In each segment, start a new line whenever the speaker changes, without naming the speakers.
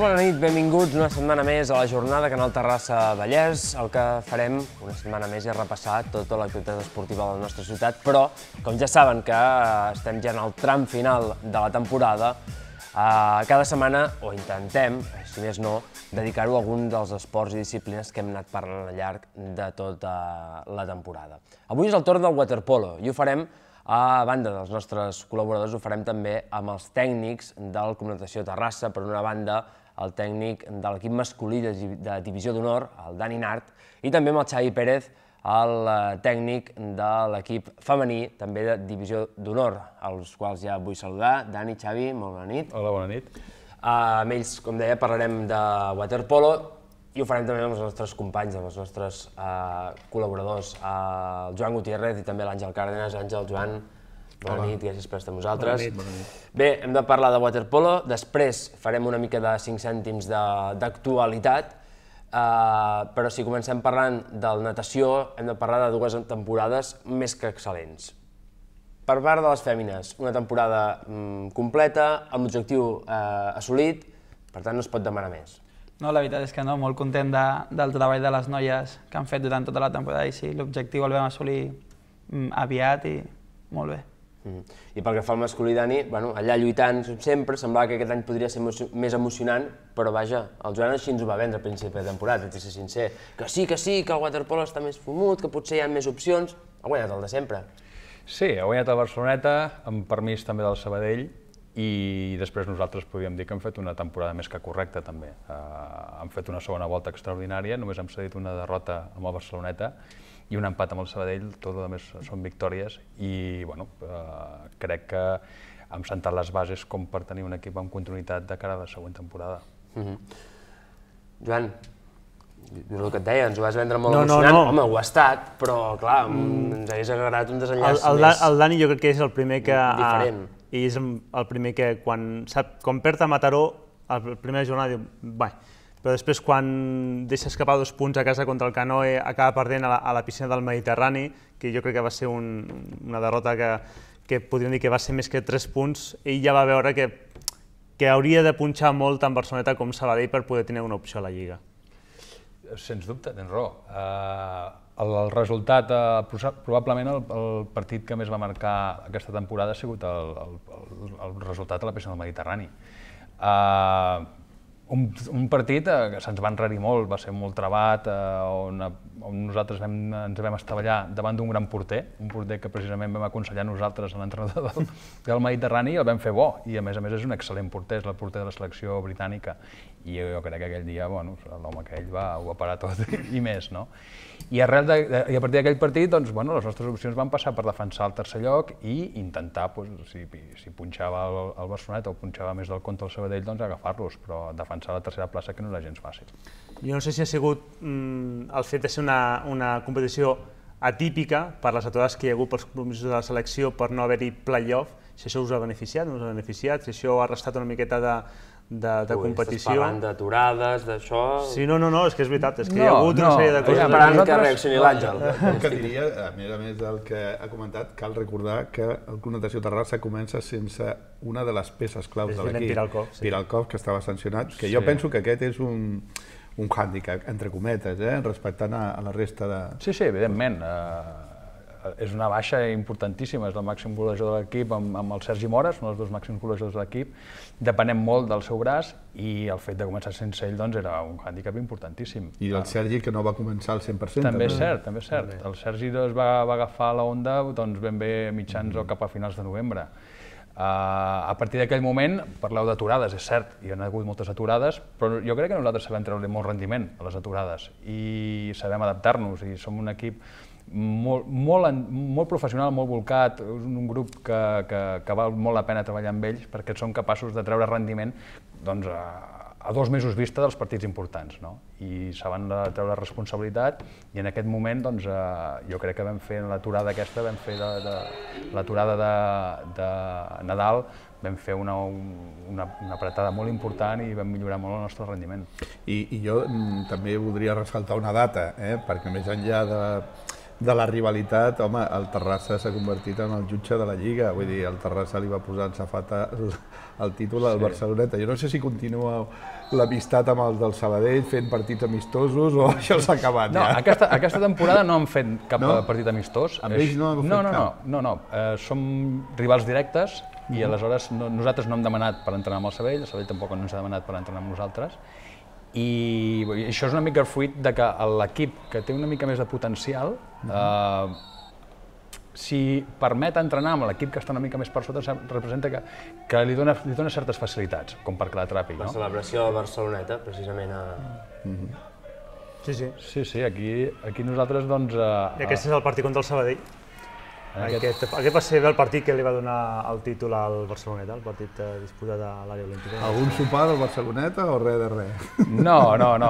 Molt bona nit, benvinguts una setmana més a la jornada Canal Terrassa Vallès. El que farem una setmana més és repassar tota l'activitat esportiva de la nostra ciutat, però, com ja saben que eh, estem ja en el tram final de la temporada, eh, cada setmana, o intentem, si més no, dedicar-ho a algun dels esports i disciplines que hem anat parlant al llarg de tota la temporada. Avui és el torn del waterpolo i ho farem a banda dels nostres col·laboradors, ho farem també amb els tècnics del Comunitació Terrassa, per una banda, el tècnic de l'equip masculí de, Divisió d'Honor, el Dani Nart, i també amb el Xavi Pérez, el eh, tècnic de l'equip femení, també de Divisió d'Honor, als quals ja vull saludar. Dani, Xavi, molt bona nit. Hola, bona nit. Eh, amb ells, com deia, parlarem de waterpolo i ho farem també amb els nostres companys, amb els nostres eh, col·laboradors, el Joan Gutiérrez i també l'Àngel Cárdenas. Àngel, Joan, Bona Hola. nit, gràcies per estar amb nosaltres. Bona nit. Bona nit. Bé, hem de parlar de waterpolo, després farem una mica de 5 cèntims d'actualitat, eh, però si comencem parlant del natació, hem de parlar de dues temporades més que excel·lents. Per part de les fèmines, una temporada mm, completa, amb l'objectiu eh, assolit, per tant no es pot demanar més.
No, la veritat és que no, molt content de, del treball de les noies que han fet durant tota la temporada i sí, l'objectiu el vam assolir mm, aviat i molt bé. Mm. I pel
que fa al masculí, Dani, bueno, allà lluitant sempre, semblava que aquest any podria ser més emocionant, però vaja, el Joan així ens ho va vendre a principi de temporada, tot i ser sincer. Que sí, que sí, que el waterpolo està més fumut, que potser hi ha més opcions, ha guanyat el de sempre.
Sí, ha guanyat el Barceloneta, amb permís també del Sabadell, i després nosaltres podríem dir que hem fet una temporada més que correcta també. Uh, hem fet una segona volta extraordinària, només hem cedit una derrota amb el Barceloneta, i un empat amb el Sabadell, tot el més són victòries i bueno, eh, crec que hem sentat les bases com per tenir un equip amb continuïtat de cara a la següent temporada.
Mm -hmm. Joan, és el que et deia, ens ho vas vendre molt no, emocionant, no, no. home, ho ha estat, però clar, mm. ens hagués agradat un desenllaç el, el, més... El
Dani jo crec que és el primer que... Diferent. I és el primer que quan, sap, quan perd a Mataró, el primer jornada diu, bé, però després quan deixa escapar dos punts a casa contra el Canoe acaba perdent a la, a la piscina del Mediterrani, que jo crec que va ser un, una derrota que, que podríem dir que va ser més que tres punts, ell ja va veure que, que hauria de punxar molt tant
Barceloneta com Sabadell per poder tenir una opció a la Lliga. Sens dubte, tens raó. Uh, el, el resultat, uh, probablement el, el partit que més va marcar aquesta temporada ha sigut el, el, el, resultat a la piscina del Mediterrani. Uh, un, un partit eh, que se'ns va enrarir molt, va ser molt trebat, eh, on on nosaltres vam, ens vam estavellar davant d'un gran porter, un porter que precisament vam aconsellar nosaltres a l'entrenador del, del Mediterrani i el vam fer bo. I a més a més és un excel·lent porter, és el porter de la selecció britànica. I jo, jo crec que aquell dia, bueno, l'home aquell va, ho va parar tot i més, no? I, arrel de, i a partir d'aquell partit, doncs, bueno, les nostres opcions van passar per defensar el tercer lloc i intentar, doncs, si, si punxava el, el Barcelonet o punxava més del compte el Sabadell, doncs agafar-los, però defensar la tercera plaça que no era gens fàcil.
Jo no sé si ha sigut mm, el fet de ser una una, una competició atípica per les aturades que hi ha hagut pels compromisos de la selecció per no haver-hi playoff, si això us ha beneficiat, no us ha beneficiat, si això ha restat una miqueta de, de, de Ui, competició. Ui,
d'aturades, d'això... Sí,
no, no, no, és que és veritat, és que no, hi ha hagut no. una sèrie de coses... Esperant nosaltres... que reaccioni l'Àngel.
El que diria, a més a més del que ha comentat, cal recordar que el Club Natació Terrassa comença sense una de les peces claus de l'equip. Piralcov. sí. Piralcov, que estava sancionat, que sí. jo penso que aquest és un un hàndicap, eh, entre cometes, eh? respectant a, a la resta de... Sí, sí, evidentment. Eh, és una baixa importantíssima, és el màxim golejador de
l'equip amb, amb el Sergi Mora, són els dos màxims golejadors de l'equip, depenem molt del seu braç i el fet de començar sense ell doncs, era un hàndicap importantíssim.
I el ah. Sergi que no va començar al 100%. També és cert,
també és cert. El Sergi doncs, va, va agafar la onda doncs, ben bé mitjans mm -hmm. o cap a finals de novembre. Uh, a partir d'aquell moment parleu d'aturades, és cert, hi han hagut moltes aturades, però jo crec que nosaltres sabem treure molt rendiment a les aturades i sabem adaptar-nos i som un equip molt, molt, molt professional, molt volcat, un grup que, que, que val molt la pena treballar amb ells perquè són capaços de treure rendiment doncs, a, a dos mesos vista dels partits importants, no? I s'han de treure responsabilitat i en aquest moment, doncs, eh, jo crec que vam fer l'aturada aquesta, vam fer de, de, l'aturada de, de Nadal, vam fer una, una, una apretada molt important i vam millorar
molt el nostre rendiment. I, i jo mm, també voldria ressaltar una data, eh? perquè més enllà de de la rivalitat, home, el Terrassa s'ha convertit en el jutge de la Lliga, vull dir, el Terrassa li va posar en safata el, el títol al sí. Barceloneta. Jo no sé si continua l'amistat amb els del Sabadell fent partits amistosos o això s'ha acabat no, ja. No, aquesta, aquesta
temporada no han fet cap no? partit amistós. Amb ells no han fet no, no, cap? No, no, no, no. Eh, som rivals directes i mhm. aleshores no, nosaltres no hem demanat per entrenar amb el Sabadell, el Sabadell tampoc no ens ha demanat per entrenar amb nosaltres, i això és una mica fruit de que l'equip que té una mica més de potencial, uh -huh. eh, si permet entrenar amb l'equip que està una mica més per sota, representa que, que li, dona, li dona certes facilitats, com perquè l'atrapi. La no? celebració
de Barceloneta, precisament a... Mm -hmm.
Sí, sí. Sí, sí, aquí, aquí nosaltres doncs... A, eh, a... I aquest eh, és
el partit contra el Sabadell. Aquest, aquest va ser el partit que li va donar el títol al Barceloneta, el partit eh, disputat a l'àrea olímpica. Algun
sopar del Barceloneta o res de res? No, no, no.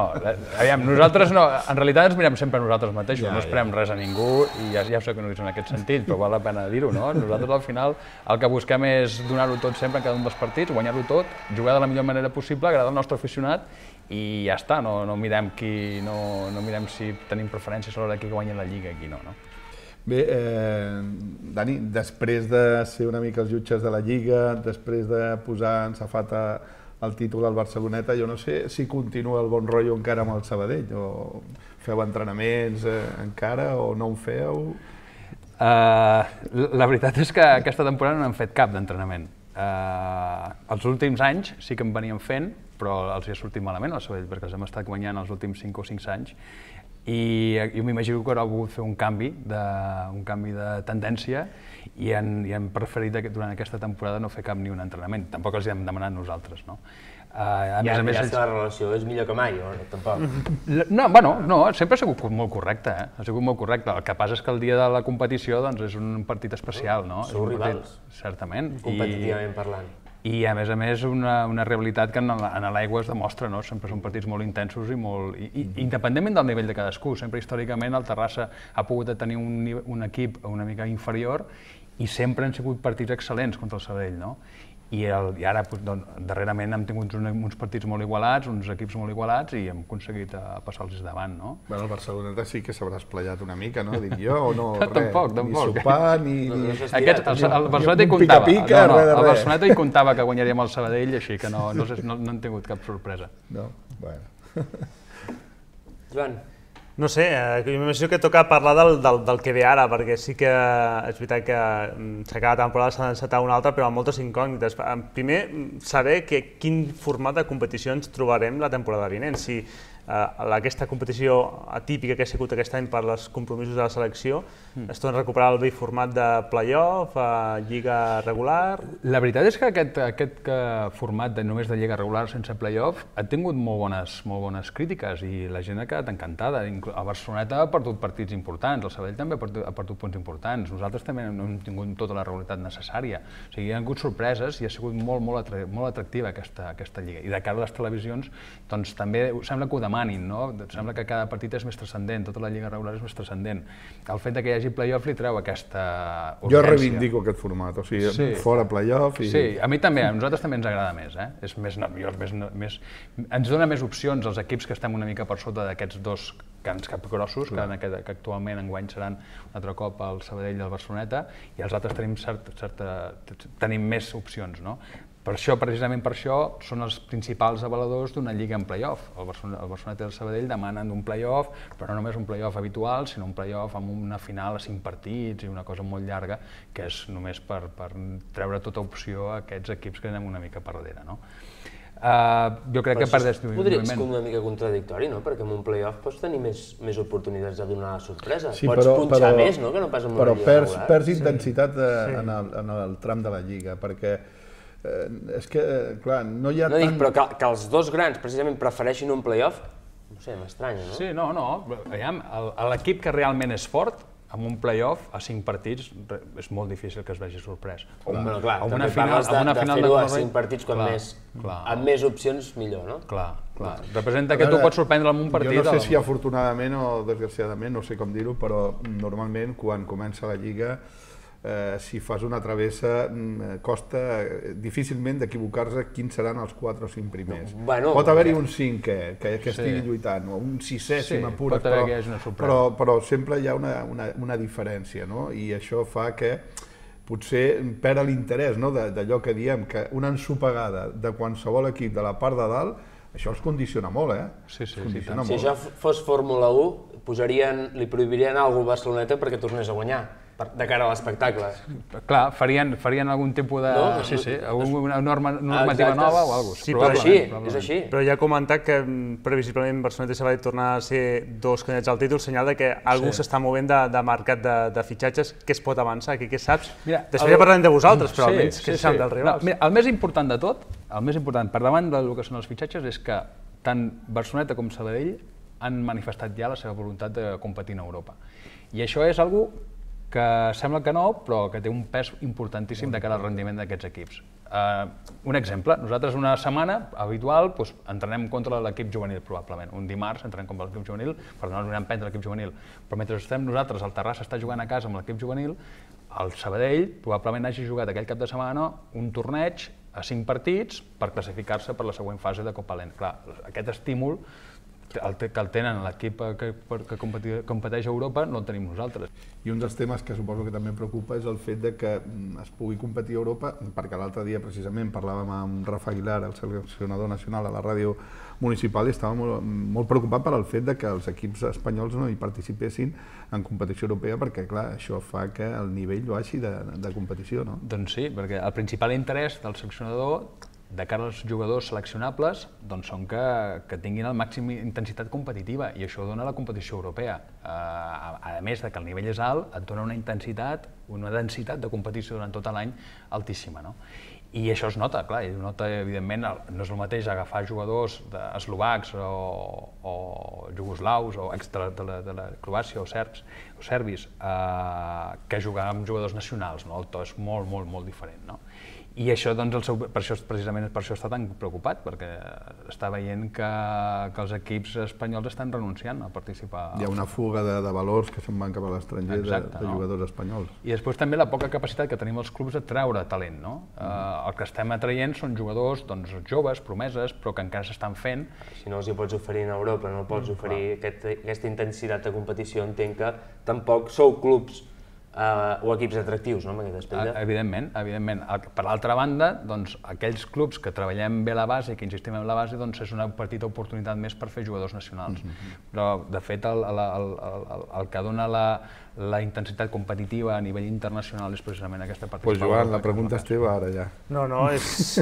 Aviam, nosaltres no, en
realitat ens mirem sempre a nosaltres mateixos, ja, no esperem ja. res a ningú i ja, ja sé que no ho en aquest sentit, però val la pena dir-ho, no? Nosaltres al final el que busquem és donar-ho tot sempre en cada un dels partits, guanyar-ho tot, jugar de la millor manera possible, agradar al nostre aficionat i ja està, no, no mirem qui, no, no mirem si tenim preferències a l'hora qui guanya la Lliga aquí, no, no?
Bé, eh, Dani, després de ser una mica els jutges de la Lliga, després de posar en safata el títol al Barceloneta, jo no sé si continua el bon rotllo encara amb el Sabadell, o feu entrenaments eh, encara o no en feu? Uh, la veritat és que aquesta temporada
no hem fet cap d'entrenament. Uh, els últims anys sí que en veníem fent, però els hi ha sortit malament al Sabadell, perquè els hem estat guanyant els últims 5 o 6 anys i jo m'imagino que haurà volgut fer un canvi, de, un canvi de tendència i han, i han preferit que durant aquesta temporada no fer cap ni un entrenament. Tampoc els hi hem demanat nosaltres, no? Uh, a I més a més, ja ells... la
relació és millor que mai, o no? Tampoc.
No, bueno, no, sempre ha sigut molt correcte, eh? ha sigut molt correcte. El que passa és que el dia de la competició doncs, és un partit especial, no? Són rivals. Partit, certament. Competitivament I... parlant i a més a més una, una realitat que en, en l'aigua es demostra, no? sempre són partits molt intensos i molt... I, i, mm-hmm. independentment del nivell de cadascú, sempre històricament el Terrassa ha pogut tenir un, un equip una mica inferior i sempre han sigut partits excel·lents contra el Sabadell, no? i, el, i ara doncs, darrerament hem tingut uns, uns partits molt igualats, uns equips molt igualats i hem aconseguit eh, passar-los davant, no? Bueno, el Barceloneta sí que s'haurà esplayat una mica, no? Dic jo, o no, no res, tampoc, tampoc. ni sopar, ni... No, no el, el, Barceloneta hi comptava, pica, pica, no, no, res, el Barceloneta hi comptava que guanyaríem el Sabadell, així que no, no, no, no, no han tingut cap sorpresa.
No, bueno. Joan,
no sé, eh, m'imagino que toca parlar del, del, del que ve ara, perquè sí que és veritat que mm, s'acaba cada temporada s'ha d'encetar una altra, però amb moltes incògnites. Primer, saber que, quin format de competicions trobarem la temporada vinent. Si eh, aquesta competició atípica que ha sigut aquest any per als compromisos de la selecció, mm. es torna a recuperar el vell format de playoff, eh, lliga regular...
La veritat és que aquest, aquest eh, format de només de lliga regular sense playoff ha tingut molt bones, molt bones crítiques i la gent ha quedat encantada. A Barcelona ha perdut partits importants, el Sabell també ha perdut, ha perdut punts importants, nosaltres també no hem tingut tota la regularitat necessària. O sigui, hi ha hagut sorpreses i ha sigut molt, molt, atractiva, aquesta, aquesta lliga. I de cara a les televisions, doncs també sembla que ho demana demanin, no? Sembla que cada partit és més transcendent, tota la lliga regular és més transcendent. El fet que hi hagi play-off li treu aquesta urgència. Jo reivindico aquest format, o sigui, sí. fora play-off i... Sí, a mi també, a nosaltres també ens agrada més, eh? És més nerviós, més, més... ens dona més opcions als equips que estem una mica per sota d'aquests dos cans capgrossos, que, en aquest, que actualment enguany seran un altre cop el Sabadell i el Barceloneta, i els altres tenim, cert, certa, tenim més opcions, no? Per això, precisament per això, són els principals avaladors d'una lliga en playoff. El Barcelona, el Barcelona i el Sabadell demanen un playoff, però no només un playoff habitual, sinó un playoff amb una final a cinc partits i una cosa molt llarga, que és només per, per treure tota opció a aquests equips que anem una mica per darrere. No? Uh, jo crec però que per
desdiu... Podria ser una mica contradictori, no? Perquè en un playoff pots tenir més, més oportunitats de donar la sorpresa. Sí, pots però, punxar però, més, no? Que no pas en una però lliga perds, perds intensitat
sí. en, el, en el tram de la lliga, perquè Eh, és que, eh, clar, no hi ha no tant... Dic, però que,
que els dos grans precisament prefereixin un playoff, no sé, m'estrany, no? Sí, no, no, aviam, l'equip que
realment és fort, amb un playoff a cinc partits és molt difícil que es vegi sorprès. Home, clar,
clar, amb una final, de, amb una final de, de a cinc partits quan clar, més, clar. amb més opcions millor, no? Clar,
clar. Representa veure, que tu pots sorprendre amb un partit. Jo no sé si
afortunadament o desgraciadament, no sé com dir-ho, però normalment quan comença la Lliga eh, si fas una travessa mm, eh, costa eh, difícilment d'equivocar-se quins seran els 4 o 5 primers. bueno, pot haver-hi un 5 que, que, que sí. estigui lluitant, o un 6è sí, si m'apures, però, però, però sempre hi ha una, una, una diferència, no? i això fa que potser perd l'interès no? d'allò que diem, que una ensopegada de qualsevol equip de la part de dalt això els condiciona molt, eh? Sí, sí, sí, tant. Molt. Si això
fos Fórmula 1, posarien, li prohibirien alguna cosa a Barceloneta perquè tornés a guanyar de cara a l'espectacle.
Clar, farien, farien algun tipus de... No? Sí, sí, alguna norma, ah, normativa Exacte. nova o alguna cosa. Sí, però així, és així. Però ja
ha comentat que mm, previsiblement Barcelona i Sabadell tornar a ser dos candidats al títol, senyal de que algú s'està sí. movent de, de mercat de, de fitxatges, què es pot avançar, aquí? què saps? Mira, Després el... ja parlarem de vosaltres, però sí, almenys, sí, què sí, sí. dels rivals? No, mira,
el més important de tot, el més important per davant del que són els fitxatges és que tant Barceloneta com Sabadell han manifestat ja la seva voluntat de competir en Europa. I això és una que sembla que no, però que té un pes importantíssim de cara al rendiment d'aquests equips. Uh, un exemple, nosaltres una setmana habitual doncs, entrenem contra l'equip juvenil probablement, un dimarts entrenem contra l'equip juvenil per donar una empenta a l'equip juvenil, però mentre estem nosaltres al Terrassa està jugant a casa amb l'equip juvenil, el Sabadell probablement hagi jugat aquell cap de setmana un torneig a cinc partits per classificar-se per la següent fase de Copa Lent. Clar, aquest estímul el que el tenen l'equip que, que competeix a Europa
no el tenim nosaltres. I un dels temes que suposo que també preocupa és el fet de que mm, es pugui competir a Europa, perquè l'altre dia precisament parlàvem amb Rafa Aguilar, el seleccionador nacional a la ràdio municipal, i estava molt, molt preocupat per el fet de que els equips espanyols no hi participessin en competició europea, perquè clar, això fa que el nivell baixi de, de competició. No?
Doncs sí, perquè el principal interès del seleccionador de cara als jugadors seleccionables doncs són que, que tinguin el màxim intensitat competitiva i això dona la competició europea. Uh, a, a més de que el nivell és alt, et dona una intensitat, una densitat de competició durant tot l'any altíssima. No? I això es nota, clar, es nota, evidentment, no és el mateix agafar jugadors eslovacs o, o jugoslaus o ex de, de, de la Croàcia o serbs, o serbis, eh, que jugar amb jugadors nacionals, no? El to és molt, molt, molt diferent, no? I això, doncs, el seu, per això, precisament per això està tan preocupat, perquè està veient que, que els equips espanyols estan renunciant a participar.
Hi ha una fuga de, de valors que se'n van cap a l'estranger de, de no? jugadors espanyols.
I després també la poca capacitat que tenim els clubs de treure talent. No? Eh, mm. Eh, el que estem atraient són jugadors doncs, joves, promeses, però que encara s'estan fent.
Si no els hi pots oferir en Europa, no pots mm, oferir clar. aquest, aquesta intensitat de competició, entenc que tampoc sou clubs eh, o equips atractius, no, en aquest aspecte? Eh,
evidentment, evidentment. Per l'altra banda, doncs, aquells clubs que treballem bé la base i que insistim en la base, doncs és una petita oportunitat més per fer jugadors nacionals. Mm -hmm. Però, de fet, el, el, el, el, el que dona la, la intensitat competitiva a nivell internacional és precisament aquesta part. Pues Joan, la pregunta
és teva ara ja.
No, no, és,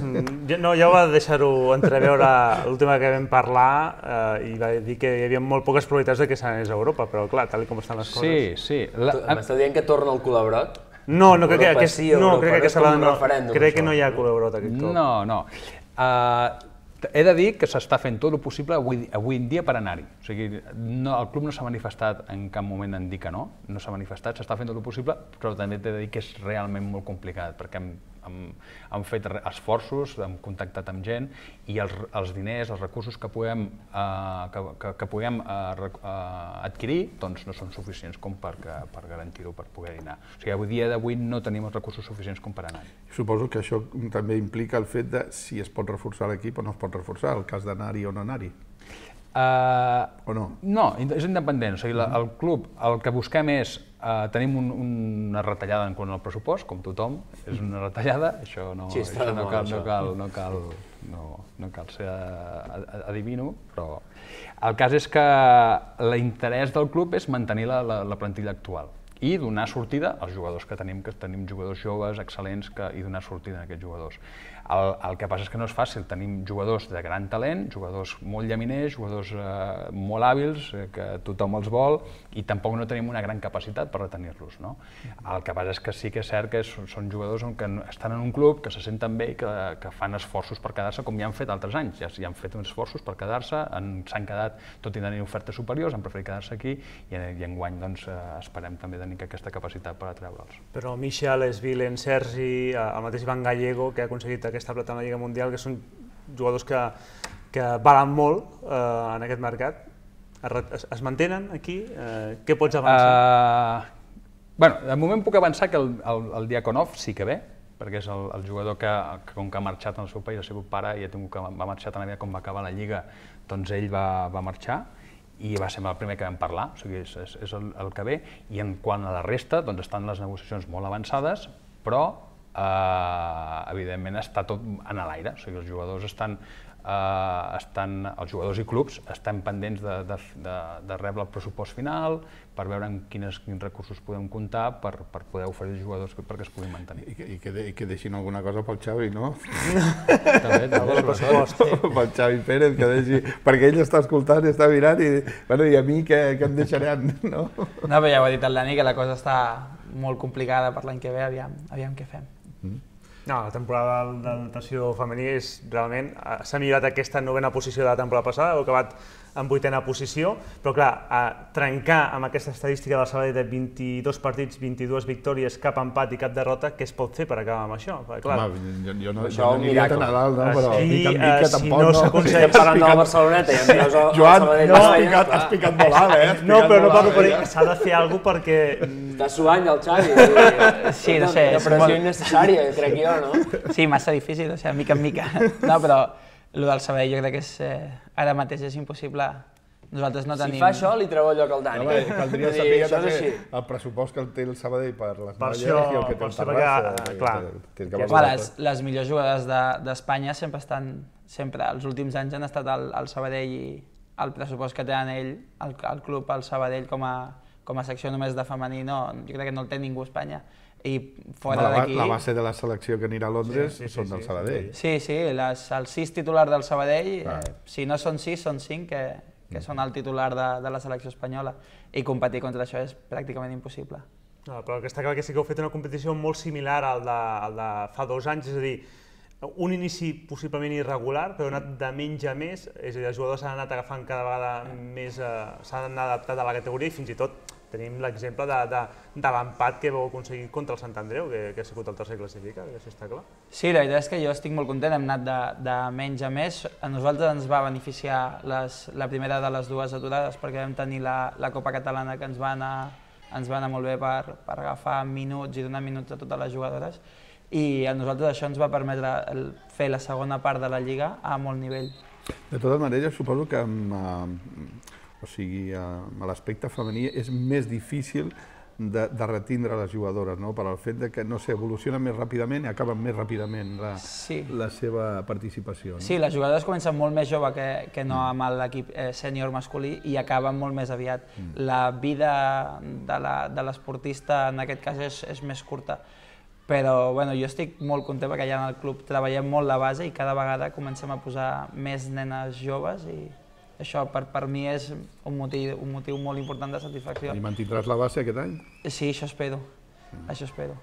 no ja va deixar-ho entreveure l'última que vam parlar eh, i va dir que hi havia molt poques probabilitats de que s'anés a Europa, però clar, tal com estan les coses...
Sí, sí. La... M'està
dient que torna el Colabrot? No, no crec que, aquest, sí, no, crec que, aquesta, no, crec que
no hi ha Colabrot aquest cop. No, no. Uh, he de dir que s'està fent tot el possible avui, avui en dia per anar-hi. O sigui, no, el club no s'ha manifestat en cap moment en dir que no, no s'ha manifestat, s'està fent tot el possible, però també he de dir que és realment molt complicat, perquè hem, hem fet esforços, hem contactat amb gent i els, els diners, els recursos que puguem, eh, que, que, que puguem eh, eh, adquirir doncs no són suficients com per, que, per garantir-ho, per poder dinar. O sigui, avui dia d'avui no tenim els recursos suficients com per anar.
Suposo que això també implica el fet de si es pot reforçar l'equip o no es pot reforçar, el cas d'anar-hi o no anar-hi.
Uh, o no? No, és independent. O sigui, la, el club, el que busquem és... Uh, tenim un, una retallada en quant al pressupost, com tothom, és una retallada, això no, sí, això no, cal, no, cal, no, cal, no, no cal ser eh, adivino, però... El cas és que l'interès del club és mantenir la, la, la plantilla actual i donar sortida als jugadors que tenim, que tenim jugadors joves, excel·lents, que, i donar sortida a aquests jugadors. El, el que passa és que no és fàcil. Tenim jugadors de gran talent, jugadors molt llaminers, jugadors eh, molt hàbils, eh, que tothom els vol, i tampoc no tenim una gran capacitat per retenir-los. No? El que passa és que sí que és cert que són, són jugadors on que estan en un club, que se senten bé i que, que fan esforços per quedar-se, com ja han fet altres anys. Ja, ja han fet uns esforços per quedar-se, s'han quedat, tot i tenir ofertes superiors, han preferit quedar-se aquí, i, i en guany doncs, eh, esperem també tenir aquesta capacitat per atreure'ls.
Però Michel, Esvil, en Sergi, eh, el mateix Van Gallego, que ha aconseguit aquest aquesta plata en la Lliga Mundial, que són jugadors que, que valen molt eh, en aquest mercat. Es, es mantenen aquí? Eh, què pots avançar?
Uh, bueno, de moment puc avançar que el, el, el Diakonov sí que ve, perquè és el, el jugador que, que, com que ha marxat al seu país, el seu pare i ha tingut que va marxar tan aviat com va acabar la Lliga, doncs ell va, va marxar i va ser el primer que vam parlar, o sigui, és, és, és el, el que ve, i en quant a la resta, doncs estan les negociacions molt avançades, però eh, evidentment està tot en l'aire, o sigui, els jugadors estan, eh, estan, els jugadors i clubs estan pendents de, de, de, de rebre el pressupost final per veure amb quines, quins recursos podem comptar per, per poder oferir als jugadors perquè es puguin mantenir. I que, i que, de, i que deixin
alguna cosa pel Xavi, no? també, també, sobretot. pel Xavi Pérez, que deixi... perquè ell està escoltant, està mirant i, bueno, i a mi què, què em deixaran, no? No,
però ja ho ha dit el Dani, que la cosa està molt complicada per l'any que ve, aviam, aviam què fem.
No, la temporada de natació femení és realment... Eh, s'ha millorat aquesta novena posició de la temporada passada, heu acabat en vuitena posició, però clar, a trencar amb aquesta estadística de la Sabadell de 22 partits, 22 victòries, cap empat i cap derrota, què es pot fer per acabar amb això? Perquè, clar, Home, jo, jo no, jo no aniria tan a dalt, no, però sí, mica en uh, tampoc si no. S'aconsegueix... Estem parlant de la Barceloneta i em dius... Joan, Sabadell, no, has, picat, has picat molt alt, eh? No, però no parlo per... S'ha de fer alguna
perquè... Mm,
Està suant el Xavi. Sí, no sé. Una pressió innecessària, crec jo,
no? Sí, massa difícil, o sigui, mica en mica. No, però el del Sabadell jo crec que és, eh, ara mateix és impossible nosaltres no tenim... Si fa això, li treu el lloc al Dani. bé, caldria sí, saber també sí.
el pressupost que té el Sabadell per les per això, i el que té el Terrassa. Ah, eh, que, clar. Que, les,
les millors jugades d'Espanya de, sempre estan... Sempre, els últims anys han estat el, el Sabadell i el pressupost que tenen ell, el, el club, el Sabadell, com a, com a secció només de femení, no, jo crec que no el té ningú a Espanya i fora la, d'aquí... La base
de la selecció que anirà a Londres sí, sí, sí, són del Sabadell.
Sí, sí, les, els sis titulars del Sabadell, eh, si no són sis, són cinc, que, que mm. són el titular de, de la selecció espanyola, i competir contra això és pràcticament impossible.
No, però el que està clar que sí que heu fet una competició molt similar al de, al de fa dos anys, és a dir, un inici possiblement irregular, però ha anat de menys a més, és a dir, els jugadors s'han anat agafant cada vegada més, eh, s'han anat adaptat a la categoria i fins i tot Tenim l'exemple de, de, de l'empat que vau aconseguir contra el Sant Andreu, que, que ha sigut el tercer classificat, això està clar.
Sí, la idea és que jo estic molt content, hem anat de, de menys a més. A nosaltres ens va beneficiar les, la primera de les dues aturades perquè vam tenir la, la Copa Catalana que ens va anar, ens va anar molt bé per, per agafar minuts i donar minuts a totes les jugadores i a nosaltres això ens va permetre fer la segona part de la Lliga a molt nivell.
De totes maneres, suposo que amb, eh, o sigui, eh, l'aspecte femení és més difícil de, de retindre les jugadores, no? per al fet de que no sé, evolucionen més ràpidament i acaben més ràpidament la, sí. la seva participació. No? Sí, les
jugadores comencen molt més jove que, que no mm. amb l'equip eh, sènior masculí i acaben molt més aviat. Mm. La vida de l'esportista en aquest cas és, és més curta. Però bueno, jo estic molt content perquè allà en el club treballem molt la base i cada vegada comencem a posar més nenes joves i, això per, per mi és un motiu, un motiu molt important de satisfacció. I
mantindràs la base
aquest any? Sí, això espero, mm. això espero.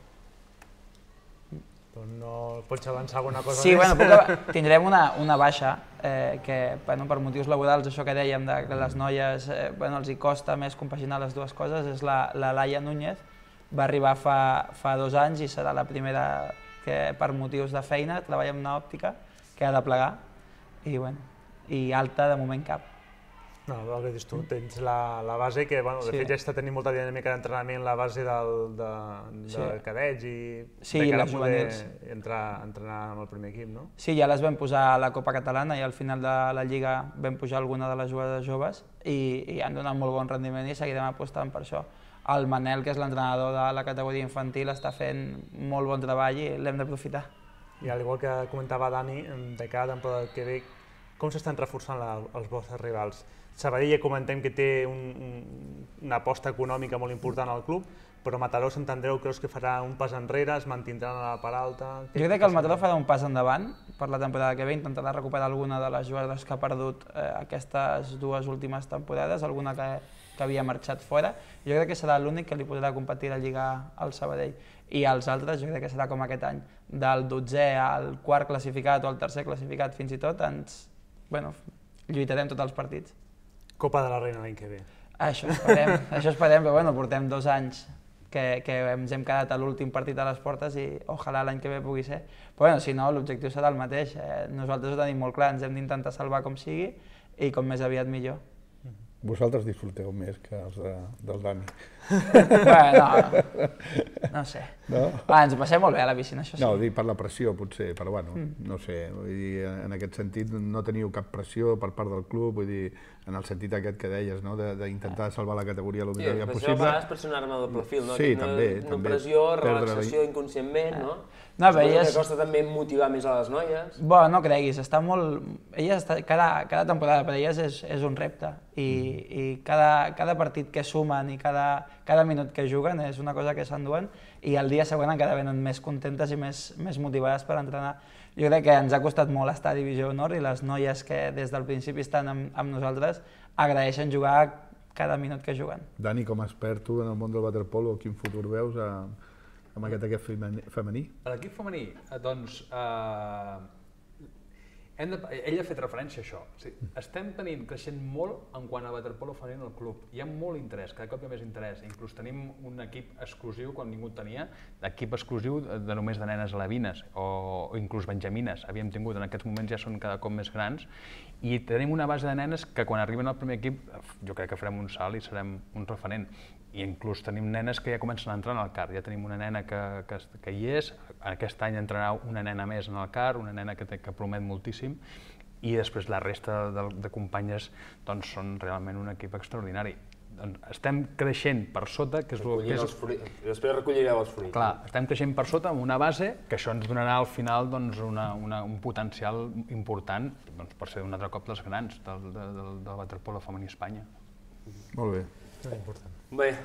Doncs no pots avançar alguna cosa sí, més? Sí, bueno, puc,
tindrem una, una baixa, eh, que bueno, per motius laborals, això que dèiem, de que les noies eh, bueno, els hi costa més compaginar les dues coses, és la, la Laia Núñez, va arribar fa, fa dos anys i serà la primera que per motius de feina treballa en una òptica que ha de plegar i bueno, i alta de moment cap.
No, el que dius tu, tens la, la base que, bueno, de sí. fet ja està tenint molta dinàmica d'entrenament la base del, de, de sí. cadets i sí, de cara a poder entrar, entrenar amb el primer equip, no?
Sí, ja les vam posar a la Copa Catalana i al final de la Lliga vam pujar alguna de les jugades joves i, i han donat molt bon rendiment i seguirem apostant per això. El Manel, que és l'entrenador de la categoria infantil, està fent molt bon treball i l'hem d'aprofitar.
I al igual que comentava Dani, de cada temporada que ve com s'estan reforçant la, els vostres rivals? Sabadell ja comentem que té un, un, una aposta econòmica molt important al club, però Mataró s'entendreu, creus que farà un pas enrere, es mantindrà a la part alta... Jo crec que el Mataró
farà un pas endavant per la temporada que ve, intentarà recuperar alguna de les jugadores que ha perdut eh, aquestes dues últimes temporades, alguna que, que havia marxat fora. Jo crec que serà l'únic que li podrà competir a Lliga al Sabadell i els altres jo crec que serà com aquest any, del 12è al quart classificat o al tercer classificat fins i tot ens, bueno, lluitarem tots els partits. Copa de la Reina l'any que ve. Això esperem, això esperem, però bueno, portem dos anys que, que ens hem quedat a l'últim partit a les portes i ojalà l'any que ve pugui ser. Però bueno, si no, l'objectiu serà el mateix. Eh, nosaltres ho tenim molt clar, ens hem d'intentar salvar com sigui i com més aviat millor
vosaltres disfruteu més que els de, del Dani. bueno, no, no, no sé. No? Va, ens ho passem molt bé a la piscina, això sí. No, dic per la pressió, potser, però bueno, mm. no sé. Vull dir, en aquest sentit, no teniu cap pressió per part del club, vull dir, en el sentit aquest que deies, no? d'intentar de, salvar la categoria el millor sí, ja possible. Sí, per
ser una arma de perfil, no? Sí, Tens també. Una, una també. pressió, relaxació la... inconscientment, no? No, però elles... Que costa també motivar més a les noies.
Bueno, no creguis, està molt... Elles està... Cada, cada temporada per elles és, és un repte i, mm. i cada, cada partit que sumen i cada, cada minut que juguen és una cosa que s'enduen i el dia següent encara venen més contentes i més, més motivades per entrenar jo crec que ens ha costat molt estar a Divisió Honor i les noies que des del principi estan amb, amb nosaltres agraeixen jugar cada minut que juguen.
Dani, com a expert tu en el món del waterpolo, quin futur veus a, eh, amb aquest equip femení?
L'equip femení, eh, doncs, eh, hem de, ell ha fet referència a això. O sigui, estem tenint, creixent molt en quant a waterpolo femení el club. Hi ha molt interès, cada cop hi ha més interès. Inclús tenim un equip exclusiu, quan ningú tenia, d'equip exclusiu de només de nenes alevines o, o inclús benjamines. Havíem tingut, en aquests moments ja són cada cop més grans. I tenim una base de nenes que quan arriben al primer equip, jo crec que farem un salt i serem un referent i inclús tenim nenes que ja comencen a entrar en el CAR. Ja tenim una nena que, que, que hi és, aquest any entrarà una nena més en el CAR, una nena que, que promet moltíssim, i després la resta de, de companyes doncs, són realment un equip extraordinari. Doncs estem creixent per sota, que és el que és... Els
fruits. Després recollireu els fruits.
Clar, estem creixent per sota amb una base que això ens donarà al final doncs, una, una, un potencial important doncs, per ser un altre cop dels grans del,
del, del, de waterpolo femení Espanya.
Molt bé. Sí, important.
Bé,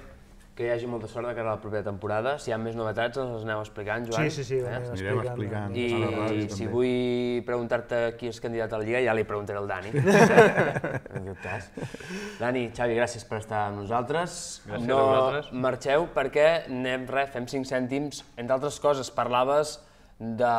que hi hagi molta sort de cara a la propera temporada. Si hi ha més novetats, ens doncs les aneu explicant, Joan. Sí, sí, sí, eh? anirem explicant. I, i si també. vull preguntar-te qui és candidat a la Lliga, ja li preguntaré al Dani. en aquest cas. Dani, Xavi, gràcies per estar amb nosaltres. Gràcies no a vosaltres. marxeu perquè anem, res, fem cinc cèntims. Entre altres coses, parlaves de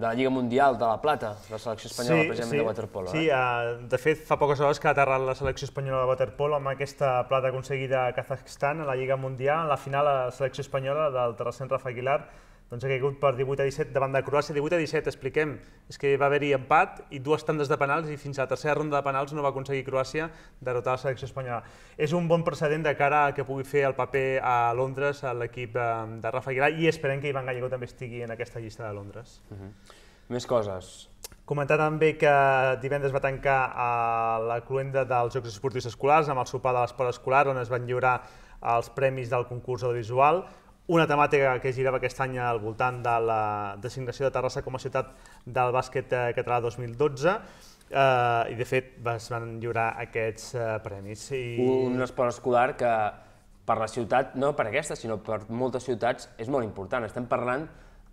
de la Lliga Mundial de la Plata, la selecció espanyola, sí, precisament, sí, de waterpolo. Sí, eh?
eh? de fet, fa poques hores que ha aterrat la selecció espanyola de waterpolo amb aquesta plata aconseguida a Kazakhstan, a la Lliga Mundial. En la final, la selecció espanyola del Terracent Rafa Aguilar doncs ha caigut per 18 a 17 davant de Croàcia. 18 a 17, expliquem, és que va haver-hi empat i dues tandes de penals i fins a la tercera ronda de penals no va aconseguir Croàcia derrotar la selecció espanyola. És un bon precedent de cara a que pugui fer el paper a Londres a l'equip eh, de Rafa Aguilar i esperem que Ivan Gallego també estigui en aquesta
llista de Londres. Uh -huh. Més coses.
Comentar també que divendres va tancar a eh, la cluenda dels Jocs Esportius Escolars amb el sopar de l'esport escolar on es van lliurar els premis del concurs audiovisual una temàtica que girava aquest any al voltant de la designació de Terrassa com a ciutat del bàsquet eh, català 2012, eh, i de fet es van lliurar aquests eh, premis. I... Un
esport escolar que per la ciutat, no per aquesta, sinó per moltes ciutats, és molt important. Estem parlant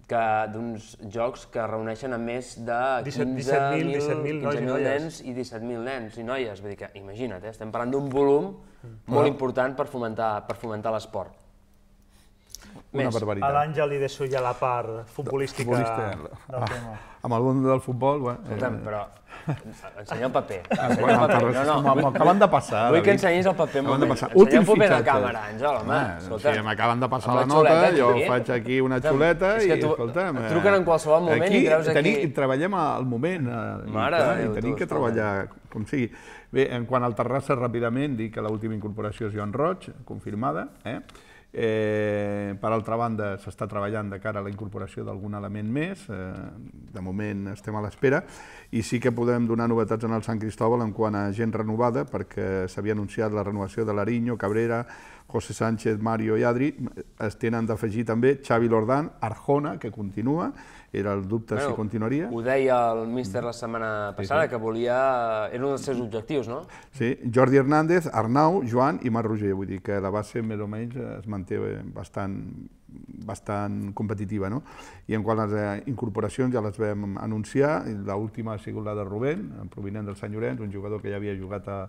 que d'uns jocs que reuneixen a més de 15.000 17, 17 nens i 17.000 nens i noies. Vull dir que, imagina't, eh? estem parlant d'un volum mm. molt important per fomentar, per fomentar l'esport
una Més, barbaritat.
L'Àngel li deixo ja la part futbolística
Futbolista. del ah, tema.
Ah, amb el món del futbol... Bueno, eh. Escolta'm, eh... però
ensenya el paper. Ah, ensenya el paper. No, no. M'acaben de passar. Vull que ensenyis el paper un moment. Passar. Ensenya el paper de càmera,
Àngel, home. Ah, escolta'm. Sí, m'acaben de passar la, nota, jo eh? faig aquí una xuleta i, escolta'm... Et eh. truquen en qualsevol moment aquí, i treus aquí... Tenir, treballem al moment. Mare i, i tenim que treballar com sigui. Bé, en quant al Terrassa, ràpidament, dic que l'última incorporació és Joan Roig, confirmada. Eh? Eh, per altra banda, s'està treballant de cara a la incorporació d'algun element més, eh, de moment estem a l'espera, i sí que podem donar novetats en el Sant Cristòbal en quant a gent renovada, perquè s'havia anunciat la renovació de Lariño, Cabrera, José Sánchez, Mario i Adri, es tenen d'afegir també Xavi Lordán, Arjona, que continua, era el dubte bueno, si continuaria.
Ho deia el míster la setmana passada, sí, sí. que volia... Era un dels seus objectius, no?
Sí, Jordi Hernández, Arnau, Joan i Marc Roger. Vull dir que la base, més o menys, es manté bastant, bastant competitiva, no? I en quant a les eh, incorporacions ja les vam anunciar, l'última ha sigut la de Rubén, provinent del Sant Llorenç, un jugador que ja havia jugat a,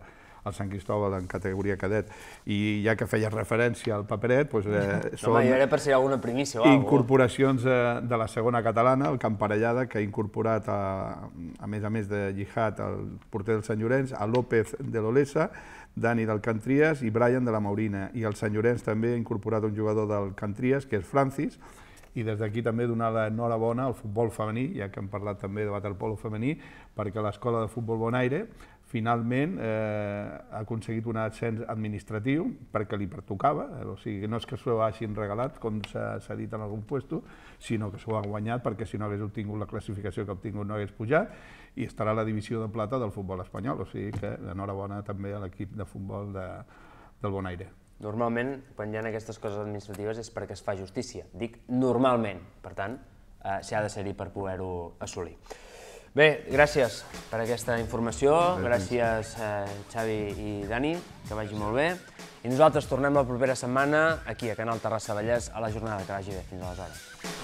al Sant Cristòbal en categoria cadet, i ja que feies referència al paperet, doncs, eh, són... Home, era
per ser alguna primícia va,
Incorporacions de, eh, de la segona catalana, el Camparellada, que ha incorporat, a, eh, a més a més de Lijat, el porter del Sant Llorenç, a López de l'Olesa, Dani del Cantries i Brian de la Maurina. I el Sant Llorenç també ha incorporat un jugador del Cantries, que és Francis, i des d'aquí també donar l'enhorabona al futbol femení, ja que hem parlat també de waterpolo femení, perquè l'escola de futbol Bonaire finalment eh, ha aconseguit un ascens administratiu perquè li pertocava, eh, o sigui, no és que s'ho hagin regalat, com s'ha dit en algun lloc, sinó que s'ho ha guanyat perquè si no hagués obtingut la classificació que ha obtingut no hagués pujat i estarà a la divisió de plata del futbol espanyol, o sigui que enhorabona també a l'equip de futbol de, del Bonaire. Normalment,
quan hi ha aquestes coses administratives és perquè es fa justícia. Dic normalment, per tant, eh, s'ha de ser-hi per poder-ho assolir. Bé, gràcies per aquesta informació, gràcies eh, Xavi i Dani, que vagi molt bé. I nosaltres tornem la propera setmana aquí a Canal Terrassa Vallès a la jornada, que vagi bé. Fins aleshores.